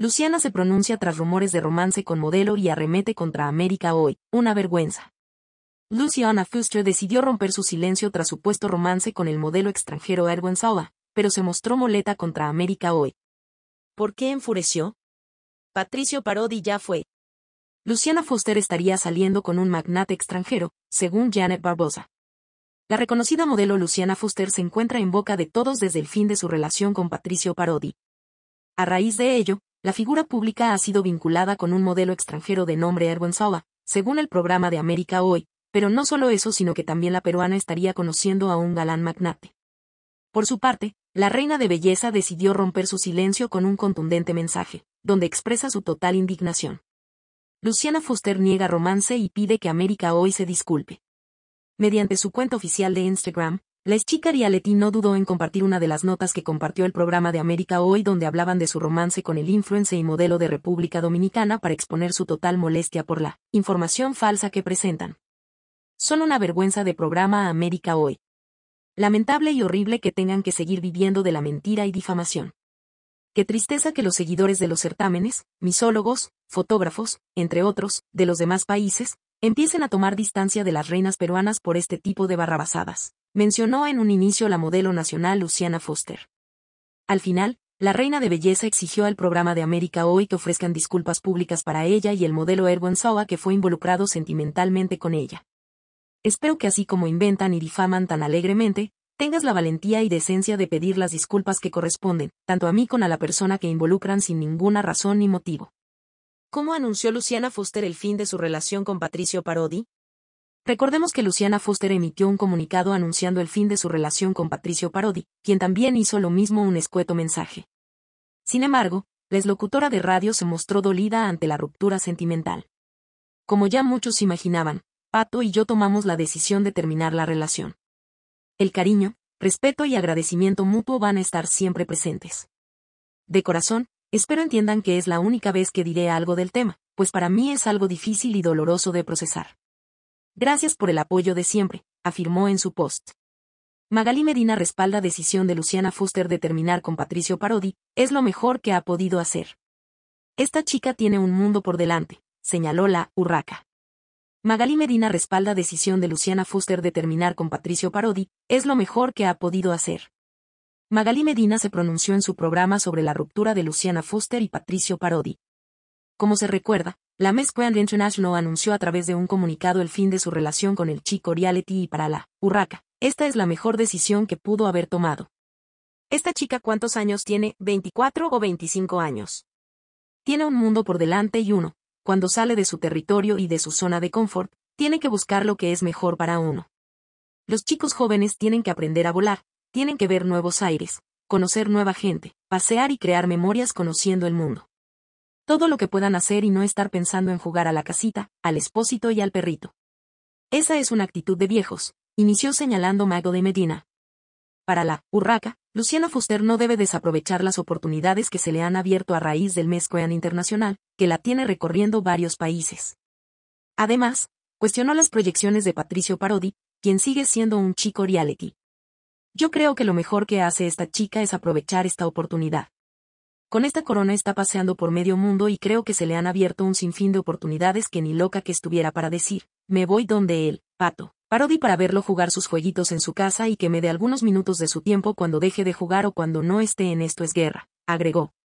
Luciana se pronuncia tras rumores de romance con modelo y arremete contra América Hoy, una vergüenza. Luciana Fuster decidió romper su silencio tras supuesto romance con el modelo extranjero Erwin Sala, pero se mostró moleta contra América Hoy. ¿Por qué enfureció? Patricio Parodi ya fue. Luciana Foster estaría saliendo con un magnate extranjero, según Janet Barbosa. La reconocida modelo Luciana Foster se encuentra en boca de todos desde el fin de su relación con Patricio Parodi. A raíz de ello, la figura pública ha sido vinculada con un modelo extranjero de nombre Erwin Sowa, según el programa de América Hoy, pero no solo eso, sino que también la peruana estaría conociendo a un galán magnate. Por su parte, la reina de belleza decidió romper su silencio con un contundente mensaje, donde expresa su total indignación. Luciana Fuster niega romance y pide que América Hoy se disculpe. Mediante su cuenta oficial de Instagram, la chica Rialetti no dudó en compartir una de las notas que compartió el programa de América Hoy donde hablaban de su romance con el influencer y modelo de República Dominicana para exponer su total molestia por la información falsa que presentan. Son una vergüenza de programa América Hoy. Lamentable y horrible que tengan que seguir viviendo de la mentira y difamación. Qué tristeza que los seguidores de los certámenes, misólogos, fotógrafos, entre otros, de los demás países, empiecen a tomar distancia de las reinas peruanas por este tipo de barrabasadas mencionó en un inicio la modelo nacional Luciana Foster. Al final, la reina de belleza exigió al programa de América Hoy que ofrezcan disculpas públicas para ella y el modelo Erwin Sowa que fue involucrado sentimentalmente con ella. Espero que así como inventan y difaman tan alegremente, tengas la valentía y decencia de pedir las disculpas que corresponden, tanto a mí como a la persona que involucran sin ninguna razón ni motivo. ¿Cómo anunció Luciana Foster el fin de su relación con Patricio Parodi? Recordemos que Luciana Foster emitió un comunicado anunciando el fin de su relación con Patricio Parodi, quien también hizo lo mismo un escueto mensaje. Sin embargo, la locutora de radio se mostró dolida ante la ruptura sentimental. Como ya muchos imaginaban, Pato y yo tomamos la decisión de terminar la relación. El cariño, respeto y agradecimiento mutuo van a estar siempre presentes. De corazón, espero entiendan que es la única vez que diré algo del tema, pues para mí es algo difícil y doloroso de procesar. Gracias por el apoyo de siempre, afirmó en su post. Magalí Medina respalda decisión de Luciana Fuster de terminar con Patricio Parodi, es lo mejor que ha podido hacer. Esta chica tiene un mundo por delante, señaló la urraca. Magalí Medina respalda decisión de Luciana Fuster de terminar con Patricio Parodi, es lo mejor que ha podido hacer. Magalí Medina se pronunció en su programa sobre la ruptura de Luciana Fuster y Patricio Parodi. Como se recuerda, la Mezcuan International anunció a través de un comunicado el fin de su relación con el chico reality y para la Urraca. Esta es la mejor decisión que pudo haber tomado. Esta chica cuántos años tiene, 24 o 25 años. Tiene un mundo por delante y uno, cuando sale de su territorio y de su zona de confort, tiene que buscar lo que es mejor para uno. Los chicos jóvenes tienen que aprender a volar, tienen que ver nuevos aires, conocer nueva gente, pasear y crear memorias conociendo el mundo todo lo que puedan hacer y no estar pensando en jugar a la casita, al espósito y al perrito. Esa es una actitud de viejos, inició señalando Mago de Medina. Para la Urraca, Luciana Fuster no debe desaprovechar las oportunidades que se le han abierto a raíz del Mescoean Internacional, que la tiene recorriendo varios países. Además, cuestionó las proyecciones de Patricio Parodi, quien sigue siendo un chico reality. Yo creo que lo mejor que hace esta chica es aprovechar esta oportunidad. Con esta corona está paseando por medio mundo y creo que se le han abierto un sinfín de oportunidades que ni loca que estuviera para decir, me voy donde él, pato. Parodi para verlo jugar sus jueguitos en su casa y que me dé algunos minutos de su tiempo cuando deje de jugar o cuando no esté en esto es guerra, agregó.